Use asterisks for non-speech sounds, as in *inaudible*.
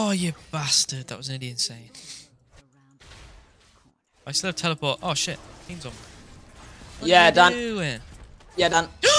Oh, you bastard. That was nearly insane. I still have teleport. Oh, shit. Team's on. What yeah, done. Doing? Yeah, done. *gasps* *gasps*